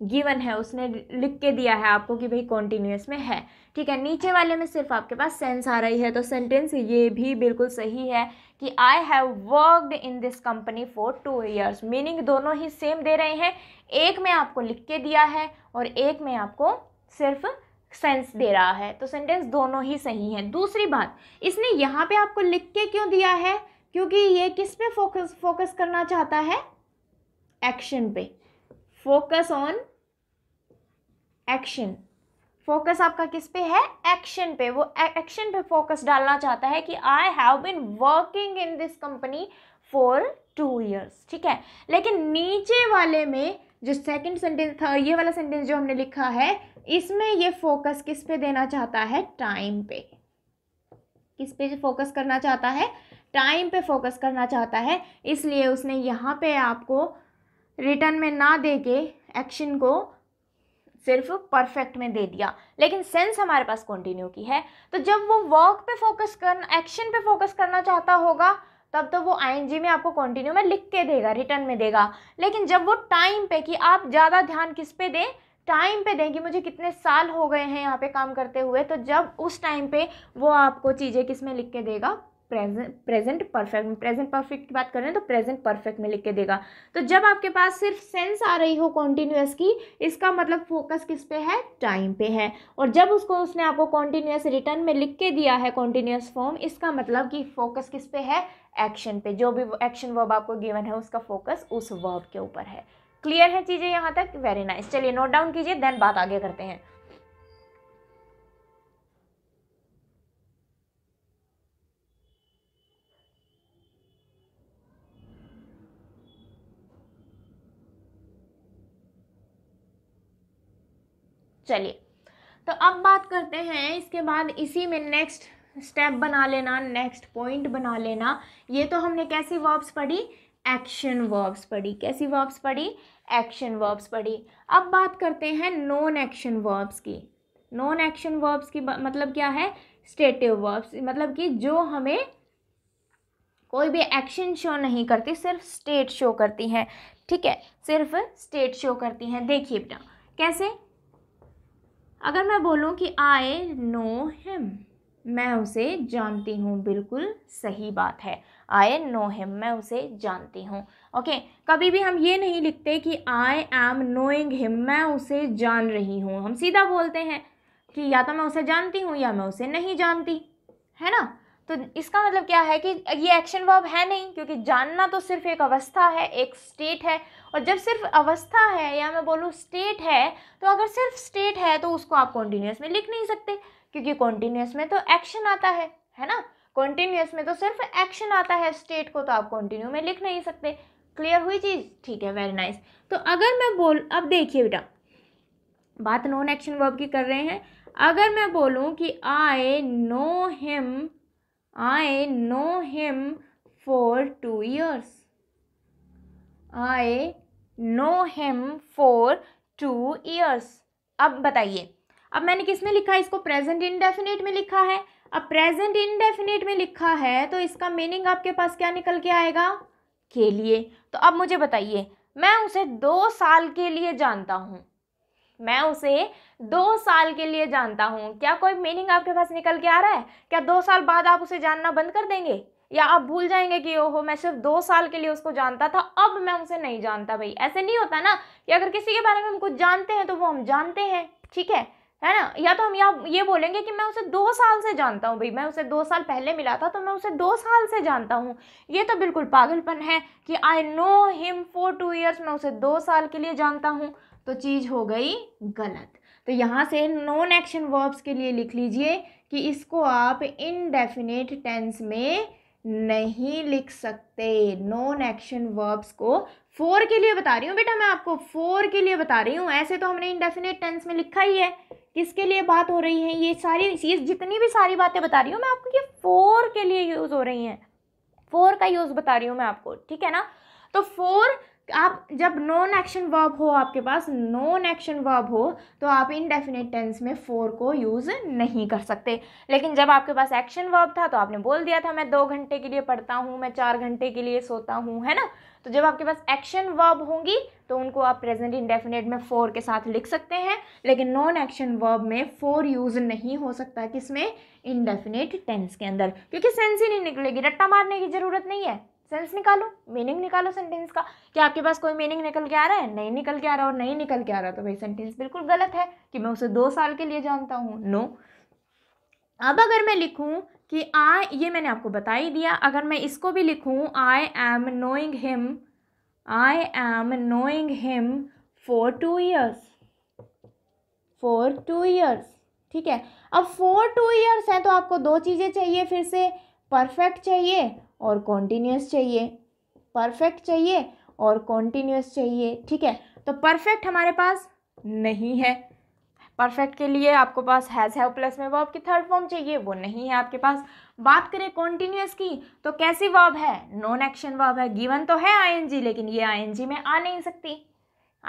गिवन है उसने लिख के दिया है आपको कि भाई कॉन्टीन्यूस में है ठीक है नीचे वाले में सिर्फ आपके पास सेंस आ रही है तो सेंटेंस ये भी बिल्कुल सही है कि I have worked in this company for two years meaning दोनों ही सेम दे रहे हैं एक में आपको लिख के दिया है और एक में आपको सिर्फ सेंस दे रहा है तो सेंटेंस दोनों ही सही हैं दूसरी बात इसने यहाँ पे आपको लिख के क्यों दिया है क्योंकि ये किस पे फोकस फोकस करना चाहता है एक्शन पे फोकस ऑन एक्शन फोकस आपका किस पे है एक्शन पे वो एक्शन पे फोकस डालना चाहता है कि I have been working in this company for two years ठीक है लेकिन नीचे वाले में जो सेकंड सेंटेंस था ये वाला सेंटेंस जो हमने लिखा है इसमें ये फोकस किस पे देना चाहता है टाइम पे किस पे फोकस करना चाहता है टाइम पे फोकस करना चाहता है इसलिए उसने यहाँ पे आपको रिटर्न में ना दे के एक्शन को सिर्फ परफेक्ट में दे दिया लेकिन सेंस हमारे पास कंटिन्यू की है तो जब वो वर्क पे फोकस करना एक्शन पे फोकस करना चाहता होगा तब तो वो आईएनजी में आपको कंटिन्यू में लिख के देगा रिटर्न में देगा लेकिन जब वो टाइम पे कि आप ज़्यादा ध्यान किस पे दें टाइम पे दें कि मुझे कितने साल हो गए हैं यहाँ पे काम करते हुए तो जब उस टाइम पे वो आपको चीज़ें किस में लिख के देगा प्रेजेंट परफेक्ट में प्रेजेंट परफेक्ट की बात कर रहे हैं तो प्रेजेंट परफेक्ट में लिख के देगा तो जब आपके पास सिर्फ सेंस आ रही हो कॉन्टिन्यूस की इसका मतलब फोकस किस पे है टाइम पे है और जब उसको उसने आपको कॉन्टिन्यूस रिटर्न में लिख के दिया है कॉन्टिन्यूस फॉर्म इसका मतलब कि फोकस किस पे है एक्शन पे जो भी एक्शन वर्ब आपको गिवन है उसका फोकस उस वर्ब के ऊपर है क्लियर है चीज़ें यहाँ तक वेरी नाइस चलिए नोट डाउन कीजिए देन बात आगे करते हैं चलिए तो अब बात करते हैं इसके बाद इसी में नेक्स्ट स्टेप बना लेना नेक्स्ट पॉइंट बना लेना ये तो हमने कैसी वर्ब्स पढ़ी एक्शन वर्ब्स पढ़ी कैसी वर्ब्स पढ़ी एक्शन वर्ब्स पढ़ी अब बात करते हैं नॉन एक्शन वर्ब्स की नॉन एक्शन वर्ब्स की मतलब क्या है स्टेटिव वर्ब्स मतलब कि जो हमें कोई भी एक्शन शो नहीं करती सिर्फ स्टेट शो करती है ठीक है सिर्फ स्टेट शो करती हैं देखिए बेटा कैसे अगर मैं बोलूँ कि आई नो हिम मैं उसे जानती हूँ बिल्कुल सही बात है आई नो हिम मैं उसे जानती हूँ ओके okay, कभी भी हम ये नहीं लिखते कि आई एम नोइंग हिम मैं उसे जान रही हूँ हम सीधा बोलते हैं कि या तो मैं उसे जानती हूँ या मैं उसे नहीं जानती है ना तो इसका मतलब क्या है कि ये एक्शन वर्ब है नहीं क्योंकि जानना तो सिर्फ एक अवस्था है एक स्टेट है और जब सिर्फ अवस्था है या मैं बोलूँ स्टेट है तो अगर सिर्फ स्टेट है तो उसको आप कॉन्टीन्यूस में लिख नहीं सकते क्योंकि कॉन्टीन्यूस में तो एक्शन आता है है ना कॉन्टीन्यूस में तो सिर्फ एक्शन आता है स्टेट को तो आप कॉन्टिन्यू में लिख नहीं सकते क्लियर हुई चीज़ ठीक है वेरी नाइस nice. तो अगर मैं बोल अब देखिए बेटा बात नॉन एक्शन वर्ब की कर रहे हैं अगर मैं बोलूँ कि I know him I know him for two years. I know him for two years. अब बताइए अब मैंने किस में लिखा है इसको प्रेजेंट इनडेफिनेट में लिखा है अब प्रेजेंट इनडेफिनेट में लिखा है तो इसका मीनिंग आपके पास क्या निकल के आएगा के लिए तो अब मुझे बताइए मैं उसे दो साल के लिए जानता हूँ मैं उसे दो साल के लिए जानता हूँ क्या कोई मीनिंग आपके पास निकल के आ रहा है क्या दो साल बाद आप उसे जानना बंद कर देंगे या आप भूल जाएंगे कि ओहो मैं सिर्फ दो साल के लिए उसको जानता था अब मैं उसे नहीं जानता भाई ऐसे नहीं होता ना कि अगर किसी के बारे में हम कुछ जानते हैं तो वो हम जानते हैं ठीक है है ना या तो हम या ये बोलेंगे कि मैं उसे दो साल से जानता हूँ भाई मैं उसे दो साल पहले मिला था तो मैं उसे दो साल से जानता हूँ ये तो बिल्कुल पागलपन है कि I know him for two years मैं उसे दो साल के लिए जानता हूँ तो चीज़ हो गई गलत तो यहाँ से नॉन एक्शन वर्ब्स के लिए लिख लीजिए कि इसको आप इनडेफिनेट टेंस में नहीं लिख सकते नॉन एक्शन वर्ब्स को फोर के लिए बता रही हूँ बेटा मैं आपको फोर के लिए बता रही हूँ ऐसे तो हमने इनडेफिनेट टेंस में लिखा ही है किसके लिए बात हो रही है ये सारी ये जितनी भी सारी बातें बता रही हूँ मैं आपको ये फोर के लिए यूज़ हो रही हैं फोर का यूज़ बता रही हूँ मैं आपको ठीक है ना तो फोर आप जब नॉन एक्शन वर्ब हो आपके पास नॉन एक्शन वर्ब हो तो आप इनडेफिनेट टेंस में फोर को यूज़ नहीं कर सकते लेकिन जब आपके पास एक्शन वर्ब था तो आपने बोल दिया था मैं दो घंटे के लिए पढ़ता हूँ मैं चार घंटे के लिए सोता हूँ है ना तो जब आपके पास एक्शन वर्ब होंगी तो उनको आप प्रेजेंट इंडेफिनेट में फोर के साथ लिख सकते हैं लेकिन नॉन एक्शन वर्ब में फोर यूज़ नहीं हो सकता किसमें इनडेफिनेट टेंस के अंदर क्योंकि सेंस ही नहीं निकलेगी रट्टा मारने की ज़रूरत नहीं है सेंस निकालो मीनिंग निकालो सेंटेंस का कि आपके पास कोई मीनिंग निकल के आ रहा है नहीं निकल के आ रहा और नहीं निकल के आ रहा तो भाई सेंटेंस बिल्कुल गलत है कि मैं उसे दो साल के लिए जानता हूँ नो अब अगर मैं लिखूँ कि आई ये मैंने आपको बता ही दिया अगर मैं इसको भी लिखूँ I am knowing him I am knowing him for two years for two years ठीक है अब फोर टू ईयर्स हैं तो आपको दो चीज़ें चाहिए फिर से परफेक्ट चाहिए और कॉन्टीन्यूस चाहिए परफेक्ट चाहिए और कॉन्टीन्यूस चाहिए ठीक है तो परफेक्ट हमारे पास नहीं है परफेक्ट के लिए आपको पास हैज़ हैव प्लस में वर्ब की थर्ड फॉर्म चाहिए वो नहीं है आपके पास बात करें कॉन्टीन्यूस की तो कैसी वर्ब है नॉन एक्शन वर्ब है गिवन तो है आईएनजी लेकिन ये आईएनजी में आ नहीं सकती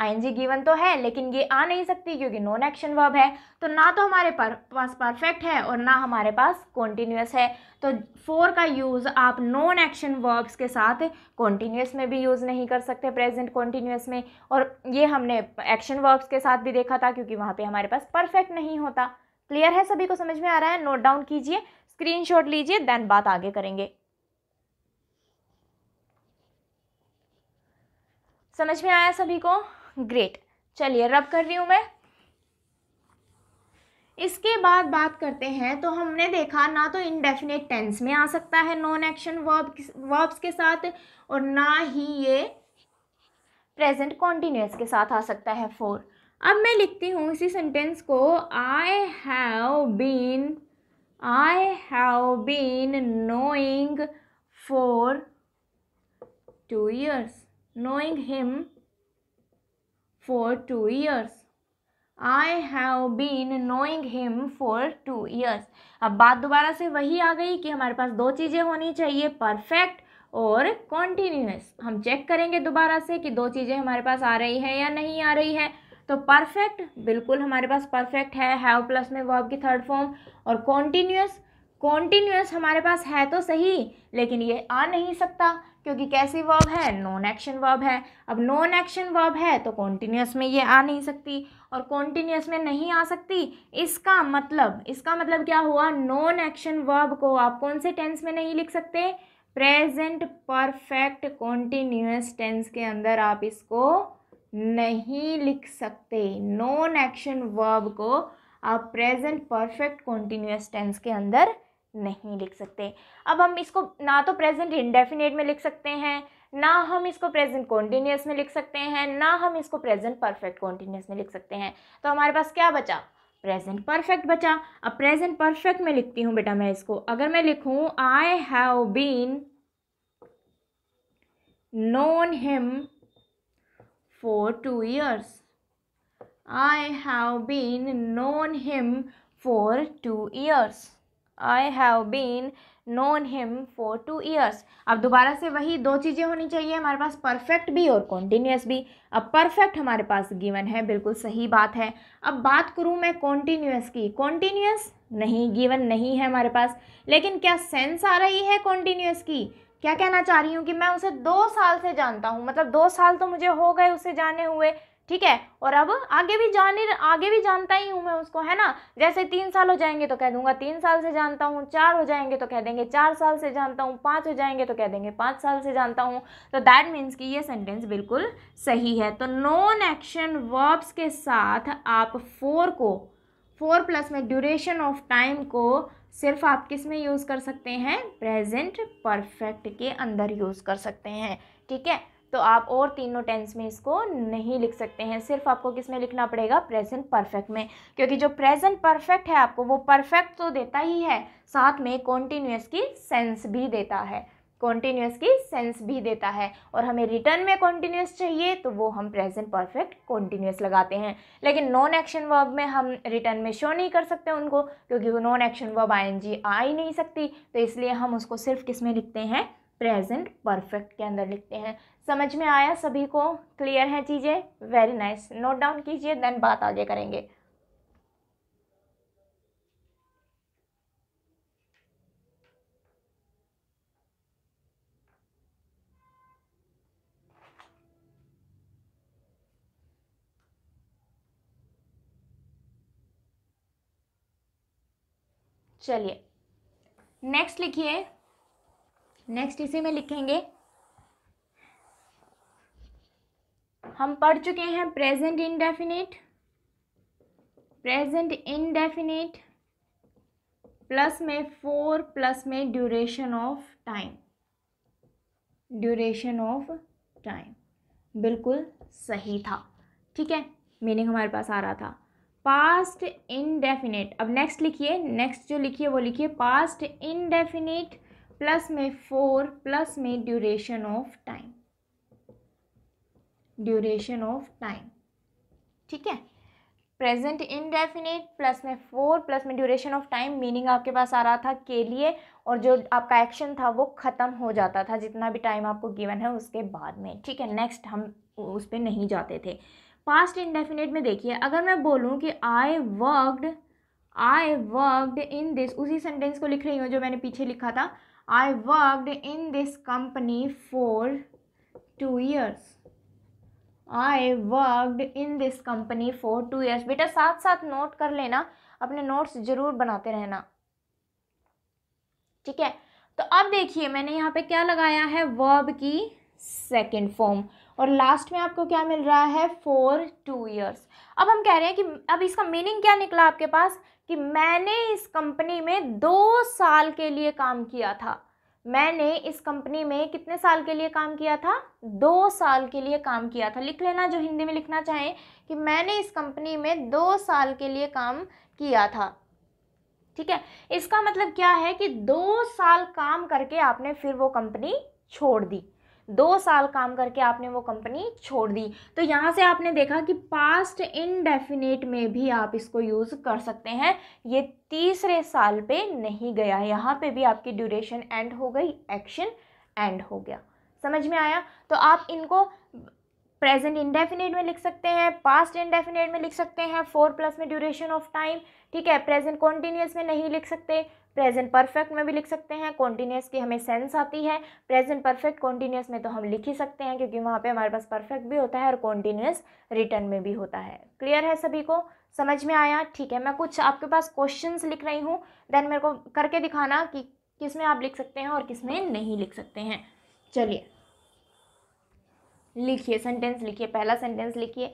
आई गिवन तो है लेकिन ये आ नहीं सकती क्योंकि नॉन एक्शन वर्ब है तो ना तो हमारे पर, पास परफेक्ट है और ना हमारे पास कॉन्टीन्यूस है तो फोर का यूज़ आप नॉन एक्शन वर्ब्स के साथ कॉन्टीन्यूस में भी यूज़ नहीं कर सकते प्रेजेंट कॉन्टीन्यूस में और ये हमने एक्शन वर्ब्स के साथ भी देखा था क्योंकि वहाँ पर हमारे पास परफेक्ट नहीं होता क्लियर है सभी को समझ में आ रहा है नोट डाउन कीजिए स्क्रीन लीजिए देन बात आगे करेंगे समझ में आया सभी को ग्रेट चलिए रब कर रही हूँ मैं इसके बाद बात करते हैं तो हमने देखा ना तो इनडेफिनेट टेंस में आ सकता है नॉन एक्शन वर्ब वर्ब्स के साथ और ना ही ये प्रेजेंट कॉन्टीन्यूस के साथ आ सकता है फोर अब मैं लिखती हूँ इसी सेंटेंस को I have been I have been knowing for two years knowing him for two years. I have been knowing him for two years. अब बात दोबारा से वही आ गई कि हमारे पास दो चीज़ें होनी चाहिए परफेक्ट और कॉन्टीन्यूस हम चेक करेंगे दोबारा से कि दो चीज़ें हमारे पास आ रही हैं या नहीं आ रही है तो परफेक्ट बिल्कुल हमारे पास परफेक्ट है हैव प्लस में वर्ब की थर्ड फॉर्म और कॉन्टीन्यूस कॉन्टिन्यूस हमारे पास है तो सही लेकिन ये आ नहीं सकता क्योंकि कैसी वर्ब है नॉन एक्शन वर्ब है अब नॉन एक्शन वर्ब है तो कॉन्टिन्यूस में ये आ नहीं सकती और कॉन्टिन्यूस में नहीं आ सकती इसका मतलब इसका मतलब क्या हुआ नॉन एक्शन वर्ब को आप कौन से टेंस में नहीं लिख सकते प्रेजेंट परफेक्ट कॉन्टिन्यूस टेंस के अंदर आप इसको नहीं लिख सकते नॉन एक्शन वर्ब को आप प्रेजेंट परफेक्ट कॉन्टिन्यूस टेंस के अंदर नहीं लिख सकते अब हम इसको ना तो प्रेजेंट इंडेफिनेट में लिख सकते हैं ना हम इसको प्रेजेंट कॉन्टीन्यूस में लिख सकते हैं ना हम इसको प्रेजेंट परफेक्ट कॉन्टीन्यूस में लिख सकते हैं तो हमारे पास क्या बचा प्रेजेंट परफेक्ट बचा अब प्रेजेंट परफेक्ट में लिखती हूँ बेटा मैं इसको अगर मैं लिखूँ I have been known him for two years I have been known him for two years I have been known him for two years अब दोबारा से वही दो चीज़ें होनी चाहिए हमारे पास परफेक्ट भी और कॉन्टीन्यूस भी अब परफेक्ट हमारे पास गिवन है बिल्कुल सही बात है अब बात करूँ मैं कॉन्टीन्यूस की कॉन्टीन्यूस नहीं गिवन नहीं है हमारे पास लेकिन क्या सेंस आ रही है कॉन्टीन्यूस की क्या कहना चाह रही हूँ कि मैं उसे दो साल से जानता हूँ मतलब दो साल तो मुझे हो गए उसे जाने हुए ठीक है और अब आगे भी जाने आगे भी जानता ही हूँ मैं उसको है ना जैसे तीन साल हो जाएंगे तो कह दूंगा तीन साल से जानता हूँ चार हो जाएंगे तो कह देंगे चार साल से जानता हूँ पाँच हो जाएंगे तो कह देंगे पाँच साल से जानता हूँ तो दैट मीन्स कि ये सेंटेंस बिल्कुल सही है तो नॉन एक्शन वर्ब्स के साथ आप फोर को फोर प्लस में ड्यूरेशन ऑफ टाइम को सिर्फ आप किस में यूज़ कर सकते हैं प्रेजेंट परफेक्ट के अंदर यूज़ कर सकते हैं ठीक है तो आप और तीनों टेंस में इसको नहीं लिख सकते हैं सिर्फ आपको किस में लिखना पड़ेगा प्रेजेंट परफेक्ट में क्योंकि जो प्रेजेंट परफेक्ट है आपको वो परफेक्ट तो देता ही है साथ में कॉन्टीन्यूस की सेंस भी देता है कॉन्टीन्यूस की सेंस भी देता है और हमें रिटर्न में कॉन्टीन्यूस चाहिए तो वो हम प्रेजेंट परफेक्ट कॉन्टीन्यूस लगाते हैं लेकिन नॉन एक्शन वर्ब में हम रिटर्न में शो नहीं कर सकते उनको क्योंकि वो नॉन एक्शन वर्ब आई आ ही नहीं सकती तो इसलिए हम उसको सिर्फ किस में लिखते हैं प्रेजेंट परफेक्ट के अंदर लिखते हैं समझ में आया सभी को क्लियर है चीज़ें वेरी नाइस नोट डाउन कीजिए देन बात आगे करेंगे चलिए नेक्स्ट लिखिए नेक्स्ट इसी में लिखेंगे हम पढ़ चुके हैं present indefinite present indefinite plus में फोर प्लस में duration of time duration of time बिल्कुल सही था ठीक है मीनिंग हमारे पास आ रहा था पास्ट इनडेफिनेट अब नेक्स्ट लिखिए नेक्स्ट जो लिखिए वो लिखिए पास्ट इनडेफिनेट प्लस में फोर प्लस में duration of time duration of time ठीक है प्रेजेंट इनडेफिनेट प्लस में फोर प्लस में ड्यूरेशन ऑफ टाइम मीनिंग आपके पास आ रहा था के लिए और जो आपका एक्शन था वो ख़त्म हो जाता था जितना भी टाइम आपको गिवन है उसके बाद में ठीक है नेक्स्ट हम उस पर नहीं जाते थे पास्ट इनडेफिनेट में देखिए अगर मैं बोलूँ कि I worked I worked in this उसी सेंटेंस को लिख रही हूँ जो मैंने पीछे लिखा था I worked in this company for two years I worked in this company for two years बेटा साथ साथ नोट कर लेना अपने नोट्स जरूर बनाते रहना ठीक है तो अब देखिए मैंने यहाँ पे क्या लगाया है वर्ब की सेकेंड फॉर्म और लास्ट में आपको क्या मिल रहा है फॉर टू ईयर्स अब हम कह रहे हैं कि अब इसका मीनिंग क्या निकला आपके पास कि मैंने इस कंपनी में दो साल के लिए काम किया था मैंने इस कंपनी में कितने साल के लिए काम किया था दो साल के लिए काम किया था लिख लेना जो हिंदी में लिखना चाहें कि मैंने इस कंपनी में दो साल के लिए काम किया था ठीक है इसका मतलब क्या है कि दो साल काम करके आपने फिर वो कंपनी छोड़ दी दो साल काम करके आपने वो कंपनी छोड़ दी तो यहाँ से आपने देखा कि पास्ट इनडेफिनेट में भी आप इसको यूज़ कर सकते हैं ये तीसरे साल पे नहीं गया यहाँ पे भी आपकी ड्यूरेशन एंड हो गई एक्शन एंड हो गया समझ में आया तो आप इनको प्रेजेंट इंडेफिनेट में लिख सकते हैं पास्ट इंडेफिनेट में लिख सकते हैं फोर प्लस में ड्यूरेशन ऑफ टाइम ठीक है प्रेजेंट कॉन्टीन्यूस में नहीं लिख सकते प्रेजेंट परफेक्ट में भी लिख सकते हैं कॉन्टीन्यूस की हमें सेंस आती है प्रेजेंट परफेक्ट कॉन्टीन्यूस में तो हम लिख ही सकते हैं क्योंकि वहाँ पे हमारे पास परफेक्ट भी होता है और कॉन्टीन्यूस रिटर्न में भी होता है क्लियर है सभी को समझ में आया ठीक है मैं कुछ आपके पास क्वेश्चंस लिख रही हूँ देन मेरे को करके दिखाना कि किस में आप लिख सकते हैं और किस में नहीं लिख सकते हैं चलिए लिखिए सेंटेंस लिखिए पहला सेंटेंस लिखिए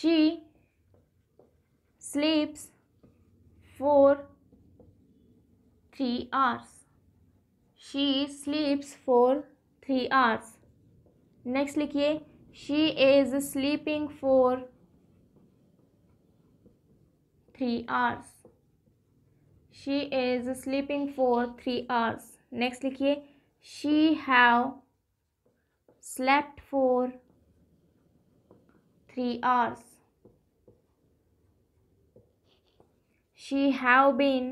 she sleeps for 3 hours. She sleeps for 3 hours. Next, likhiye. She is sleeping for 3 hours. She is sleeping for 3 hours. Next, likhiye. She have slept for 3 hours. she have been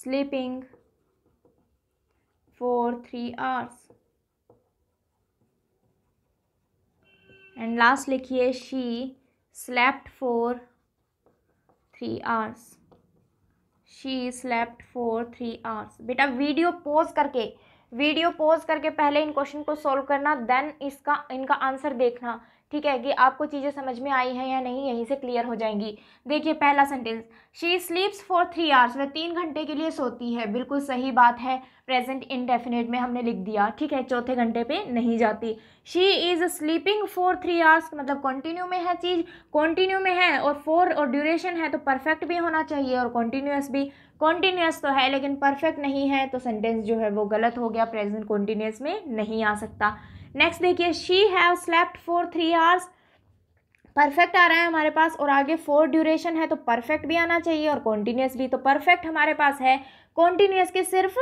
sleeping for 3 hours and last लिखिए she slept for three hours she slept for three hours बेटा वीडियो पॉज करके वीडियो पॉज करके पहले इन क्वेश्चन को सॉल्व करना देन इसका इनका आंसर देखना ठीक है कि आपको चीज़ें समझ में आई हैं या नहीं यहीं से क्लियर हो जाएंगी देखिए पहला sentence she sleeps for three hours वह तीन घंटे के लिए सोती है बिल्कुल सही बात है प्रेजेंट इनडेफिनेट में हमने लिख दिया ठीक है चौथे घंटे पे नहीं जाती she is sleeping for three hours मतलब कॉन्टिन्यू में है चीज़ कॉन्टिन्यू में है और फोर और ड्यूरेशन है तो परफेक्ट भी होना चाहिए और कॉन्टीन्यूस भी कॉन्टीन्यूस तो है लेकिन परफेक्ट नहीं है तो सेंटेंस जो है वो गलत हो गया प्रेजेंट कॉन्टीन्यूस में नहीं आ सकता नेक्स्ट देखिए she have slept for three hours perfect आ रहा है हमारे पास और आगे फोर ड्यूरेशन है तो परफेक्ट भी आना चाहिए और कॉन्टीन्यूस भी तो परफेक्ट हमारे पास है कॉन्टीन्यूस की सिर्फ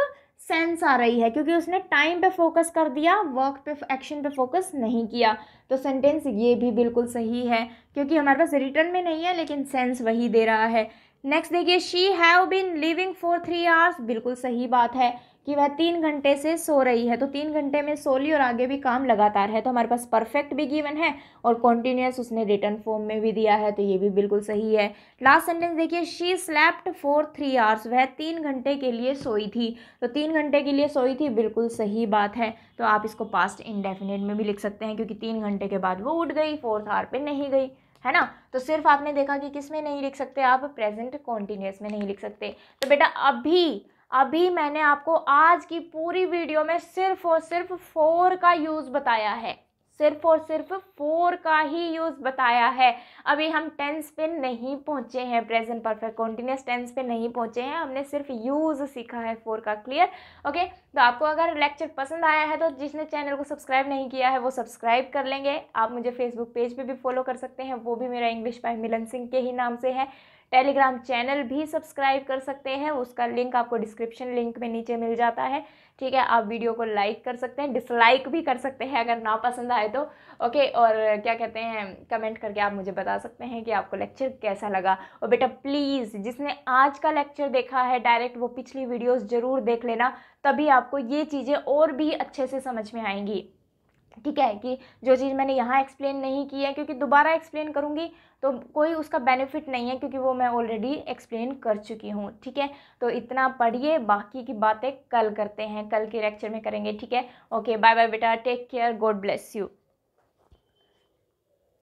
सेंस आ रही है क्योंकि उसने टाइम पे फोकस कर दिया वर्क पे एक्शन पे फोकस नहीं किया तो सेंटेंस ये भी बिल्कुल सही है क्योंकि हमारे पास रिटर्न में नहीं है लेकिन सेंस वही दे रहा है नेक्स्ट देखिए she have been living for three hours बिल्कुल सही बात है कि वह तीन घंटे से सो रही है तो तीन घंटे में सो ली और आगे भी काम लगातार है तो हमारे पास परफेक्ट भी गिवन है और कॉन्टिन्यूस उसने रिटर्न फॉर्म में भी दिया है तो ये भी बिल्कुल सही है लास्ट सेंटेंस देखिए she slept for three hours वह तीन घंटे के लिए सोई थी तो तीन घंटे के लिए सोई थी बिल्कुल सही बात है तो आप इसको पास्ट इनडेफिनेट में भी लिख सकते हैं क्योंकि तीन घंटे के बाद वो उठ गई फोर्थ आवर पर नहीं गई है ना तो सिर्फ आपने देखा कि किस में नहीं लिख सकते आप प्रेजेंट कॉन्टीन्यूस में नहीं लिख सकते तो बेटा अभी अभी मैंने आपको आज की पूरी वीडियो में सिर्फ और सिर्फ फोर का यूज़ बताया है सिर्फ और सिर्फ फोर का ही यूज़ बताया है अभी हम टेंस पे नहीं पहुँचे हैं प्रेजेंट परफेक्ट कॉन्टीन्यूस टेंस पे नहीं पहुँचे हैं हमने सिर्फ यूज़ सीखा है फोर का क्लियर ओके तो आपको अगर लेक्चर पसंद आया है तो जिसने चैनल को सब्सक्राइब नहीं किया है वो सब्सक्राइब कर लेंगे आप मुझे फेसबुक पेज पे भी फॉलो कर सकते हैं वो भी मेरा इंग्लिश बाय मिलन सिंह के ही नाम से है टेलीग्राम चैनल भी सब्सक्राइब कर सकते हैं उसका लिंक आपको डिस्क्रिप्शन लिंक में नीचे मिल जाता है ठीक है आप वीडियो को लाइक कर सकते हैं डिसलाइक भी कर सकते हैं अगर ना पसंद आए तो ओके और क्या कहते हैं कमेंट करके आप मुझे बता सकते हैं कि आपको लेक्चर कैसा लगा और बेटा प्लीज़ जिसने आज का लेक्चर देखा है डायरेक्ट वो पिछली वीडियोज़ ज़रूर देख लेना तभी आपको ये चीज़ें और भी अच्छे से समझ में आएंगी ठीक है कि जो चीज़ मैंने यहाँ एक्सप्लेन नहीं की है क्योंकि दोबारा एक्सप्लेन करूँगी तो कोई उसका बेनिफिट नहीं है क्योंकि वो मैं ऑलरेडी एक्सप्लेन कर चुकी हूँ ठीक है तो इतना पढ़िए बाकी की बातें कल करते हैं कल के लेक्चर में करेंगे ठीक है ओके बाय बाय बेटा take care God bless you